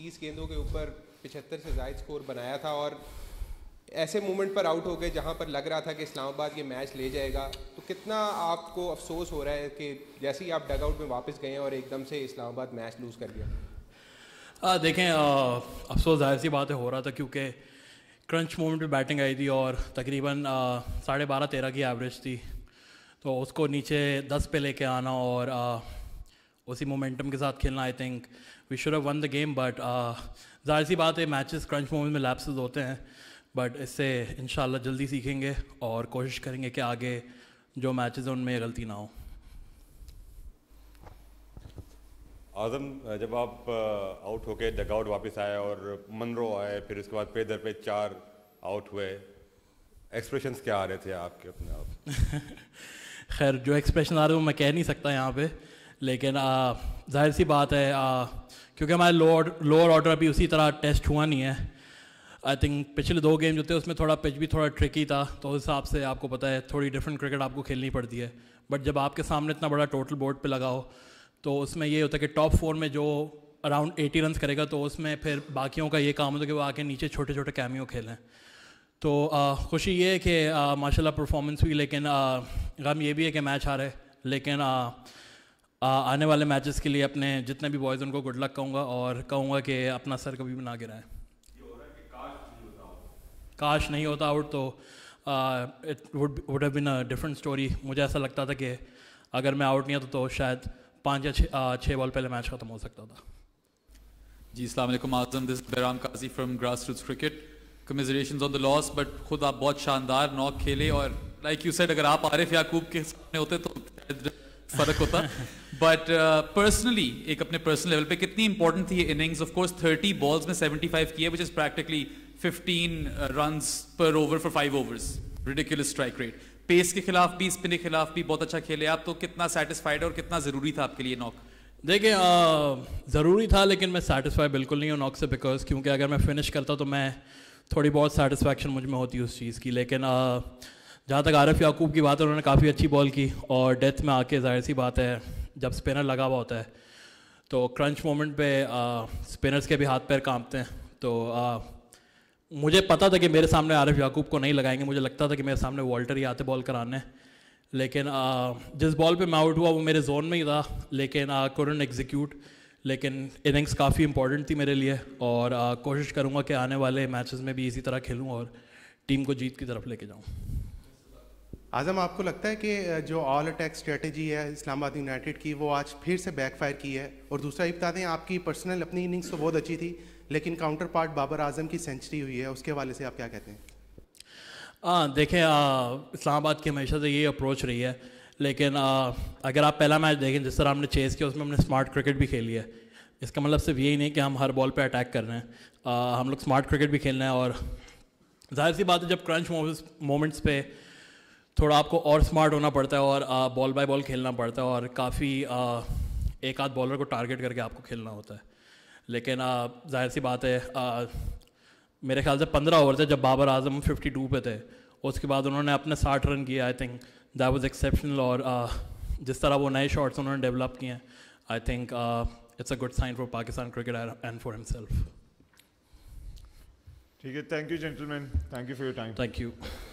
तीस गेंदों के ऊपर पिछहत्तर से जायद स्कोर बनाया था और ऐसे मोमेंट पर आउट हो गए जहाँ पर लग रहा था कि इस्लामाबाद ये मैच ले जाएगा तो कितना आपको अफसोस हो रहा है कि जैसे ही आप डग आउट में वापस गए और एकदम से इस्लामाबाद मैच लूज़ कर गया आ, देखें आ, अफसोस जाहिर सी बात हो रहा था क्योंकि क्रंच मोमेंट में बैटिंग आई थी और तकरीबन साढ़े बारह तेरह की एवरेज थी तो उसको नीचे दस पे लेके आना और आ, उसी मोमेंटम के साथ खेलना I think we should have won the game but जाहिर सी बात है मैचेस क्रंच मोमेंट में लैप्सेज होते हैं बट इससे इन जल्दी सीखेंगे और कोशिश करेंगे कि आगे जो मैचेस हैं उनमें गलती ना हो आज़म जब आप आउट uh, होके डगआउट वापस आए और मनरो आए फिर उसके बाद पे दर पे चार आउट हुए एक्सप्रेशन क्या आ रहे थे आपके अपने आप खैर जो एक्सप्रेशन आ रहे हो मैं कह नहीं सकता यहाँ पे लेकिन जाहिर सी बात है आ, क्योंकि हमारे लोअर लोअर ऑर्डर अभी उसी तरह टेस्ट हुआ नहीं है आई थिंक पिछले दो गेम जो थे उसमें थोड़ा पिच भी थोड़ा ट्रिकी था तो उस हिसाब से आपको पता है थोड़ी डिफरेंट क्रिकेट आपको खेलनी पड़ती है बट जब आपके सामने इतना बड़ा टोटल बोर्ड पर लगा हो तो उसमें ये होता है कि टॉप फोर में जो अराउंड एटी रन करेगा तो उसमें फिर बाकियों का ये काम होता है कि वो आके नीचे छोटे छोटे कैमियों खेलें तो आ, खुशी ये है कि माशाल्लाह परफॉर्मेंस हुई लेकिन गम ये भी है कि मैच हारे लेकिन आ, आने वाले मैचेस के लिए अपने जितने भी बॉयज़ उनको गुड लक कहूँगा और कहूँगा कि अपना सर कभी भी ना गिराए काश नहीं होता आउट तो it would would have been a different story मुझे ऐसा लगता था कि अगर मैं आउट नहीं होता तो शायद पाँच या छः छः बॉल पहले मैच ख़त्म हो सकता था जी अलैक्म आजम दिस बैराम Qazi from grassroots cricket commiseration on the loss but खुद आप बहुत शानदार नॉक खेले और लाइक यू सेड अगर आप आरिफ याकूब के सामने होते तो फर्क होता बट पर्सनली uh, एक अपने पर्सनल लेवल पे कितनी इंपॉर्टेंट थी इनिंग्स ऑफ कोर्स 30 बॉल्स में 75 किए which is practically 15 runs per over for five overs ridiculous strike rate pace के खिलाफ भी स्पिन के खिलाफ भी बहुत अच्छा खेले आप तो कितना सेटिस्फाइड और कितना जरूरी था आपके लिए नॉक देखिए uh, ज़रूरी था लेकिन मैं सेटिस्फाई बिल्कुल नहीं हूँ नॉक से बिकॉज क्योंकि अगर मैं फिनिश करता तो मैं थोड़ी बहुत सेटिस्फैक्शन मुझ में होती उस चीज़ की लेकिन आ, uh, जहाँ तक आरफ याकूब की बात है उन्होंने काफ़ी अच्छी बॉल की और डेथ में आके जाहिर सी बात है जब स्पिनर लगा हुआ होता है तो क्रंच मोमेंट पे आ, स्पिनर्स के भी हाथ पैर कांपते हैं तो आ, मुझे पता था कि मेरे सामने आरिफ याकूब को नहीं लगाएंगे मुझे लगता था कि मेरे सामने वॉल्टर ही आते बॉल कराने लेकिन आ, जिस बॉल पे मैं आउट हुआ वो मेरे जोन में ही था लेकिन कुरन एग्जीक्यूट लेकिन इनिंग्स काफ़ी इंपॉर्टेंट थी मेरे लिए और कोशिश करूँगा कि आने वाले मैचेस में भी इसी तरह खेलूँ और टीम को जीत की तरफ लेके जाऊँ आज़म आपको लगता है कि जो ऑल अटैक स्ट्रेटजी है इस्लामाबाद यूनाइटेड की वो आज फिर से बैकफायर की है और दूसरा ये बता दें आपकी पर्सनल अपनी इनिंग्स तो बहुत अच्छी थी लेकिन काउंटर पार्ट बाबर आजम की सेंचुरी हुई है उसके हवाले से आप क्या कहते हैं हाँ देखें इस्लामाबाद की हमेशा से ये अप्रोच रही है लेकिन आ, अगर आप पहला मैच देखें जिस तरह हमने चेस किया उसमें हमने स्मार्ट क्रिकेट भी खेली है इसका मतलब सिर्फ यही नहीं कि हम हर बॉल पर अटैक कर रहे हैं हम लोग स्मार्ट क्रिकेट भी खेल रहे हैं और जाहिर सी बात है जब क्रंच मोमेंट्स पे थोड़ा आपको और स्मार्ट होना पड़ता है और बॉल बाय बॉल खेलना पड़ता है और काफ़ी एक आध बॉलर को टारगेट करके आपको खेलना होता है लेकिन जाहिर सी बात है आ, मेरे ख्याल से पंद्रह ओवर थे जब बाबर आजम फिफ्टी टू पे थे उसके बाद उन्होंने अपने साठ रन किए I think that was exceptional और आ, जिस तरह वो नए शॉट्स उन्होंने डेवलप किए हैं I think it's a good sign for Pakistan cricket and for himself ठीक है thank you gentleman thank you for your time thank you